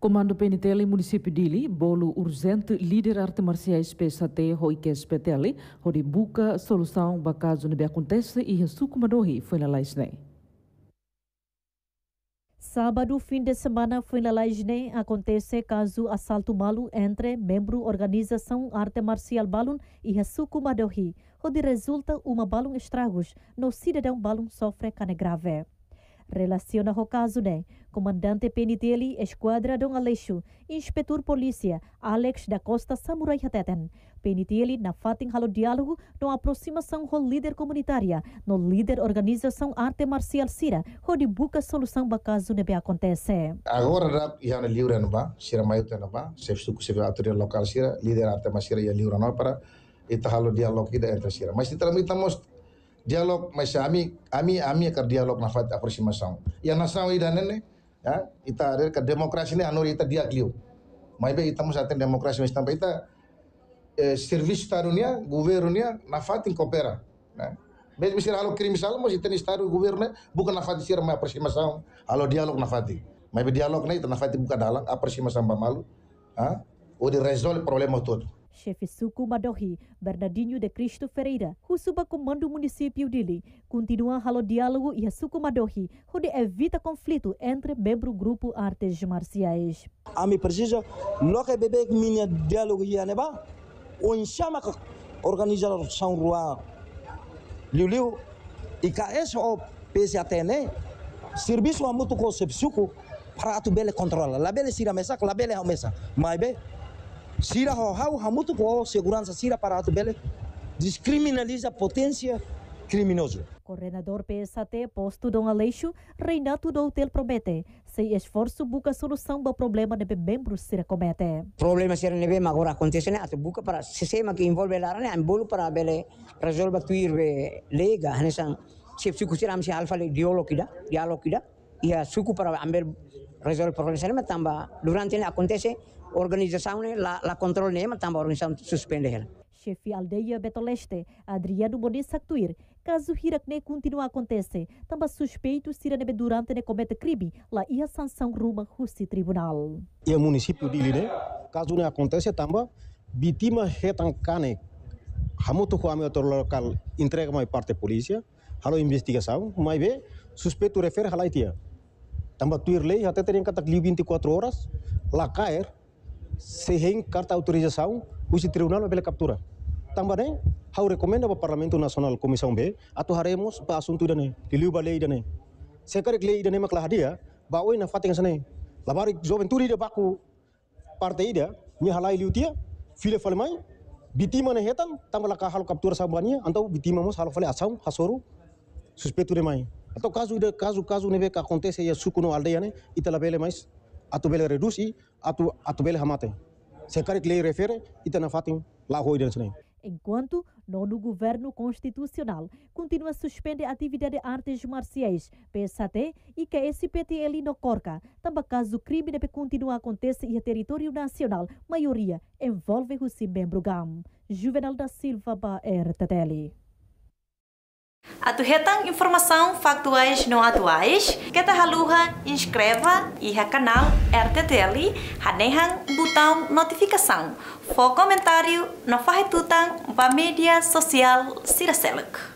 Komando Peniteli município Dili, bolo urgente líder arte marciais PSAT Hoikes Peteli, hori buca solução para caso não aconteça e resucumadorri foi na Laisne. Sábado, fim de semana, foi na Laisne, acontece caso assalto malu entre membro organização Arte Marcial Balun e Resuco Madohi, onde resulta uma balun estragos, no cidadão balun sofre cane grave. Relaciona o caso de né? comandante Penitelli, Esquadra Dom Aleixo, inspetor polícia Alex da Costa Samurai Hateten. Penitelli na fatin halo diálogo no aproximação com líder comunitária, no líder organização arte marcial Sira, onde busca solução para caso nebe acontece. Agora rap já é livre não ba, Sira maior não ba, se estuco se local Sira, líder arte marcial já livre não para e tá halo diálogo entre Sira. Mas se transmitamos. dialog masyami ami ami akan dialog nafat aproximação ya nasawi dan ini ya kita ada ke demokrasi ini anu kita diagliu maibe kita mau saten demokrasi mestam kita eh, servis tarunia ya, governia ya, nafatin kopera nah ya. Mesmo se halo kirim misal mo sitan taru guverne bukan nafati sir ma aproximação halo dialog nafati mas dialog na ita nafati bukan dalang aproximação ba malu ha o resolve problem otot chefe suco Madorri, Bernardinho de Cristo Ferreira, o subcomando município de Li, continua ralo diálogo e a suco Madorri, onde evita conflito entre membro grupo artes marciais. A minha precisa, logo que bebê minha diálogo e aneba, o enxama que são rural, liu e cá esse o PCAT, né? Serviço a muito concepção para a tu bele controla, la bele sira mesa, la bele a mesa, mas bem, Sira Rohau Hamutuko, segurança Sira Parato Bele, descriminaliza a potência criminosa. Coordenador PSAT posto Dom Aleixo, Reinato Doutel promete, sem esforço, busca solução do problema de membros se comete. Problema sira nebe agora acontece nato, né? busca para sistema que envolve lá, né, bolo para bele resolver tuir lega, né, se se custiram se alfa le diálogo ida, diálogo ida, ia suco para amber rezolve problemele mai tâmba. durante ele acontece organizațiune la, la control ne ma tamba organizațiune suspende ele Șefii aldeia Betolește, Adriano a Sactuir, cazul ne continua acontece acontecer, tamba suspeito nebe durante ne comete crime la ia sanção ruma husi tribunal. E município de Iline, cazul ne acontece tamba, vitima cane hamutu cu amigator local, entrega mai parte poliția, halo investigação, mai be, suspeitul refer halaitia. Tambah tuir lei até terem kata atacli 24 horas, lá cair, sehing rem carta autorização, tribunal pela kaptura Tamba nem, hau rekomenda para o Parlamento Nacional, Comissão B, atau haremos para assunto dane, diliu balei dane. Sekarang lei dane maklah dia, bawa ina fateng sana. Labarik joven turi de baku partai dia, ni halai liu tia file falmai, bitima ne hetan, tambah laka halu kaptura sabania, antau bitima mos halu fale asam hasoru, suspetu de Então, caso, kasus caso não ni que aconteça, ya suku no aldeia ne né? a bele mais atu a redusi atu atu bele hamate. Sekari lei refere itana fatim lá roi dentro Enquanto, no governo constitucional continua a suspender a atividade de artes marciais, PSAT e que SPTL não Corca. Também caso o crime deve continuar a acontecer em território nacional, maioria envolve o membro GAM. Juvenal da Silva para RTL. Atuhetang informação factuais não atuais, que haluha inscreva e ha canal RTTL, hanehang botão notificação, for comentário no farretutang ba mídia social siraselak.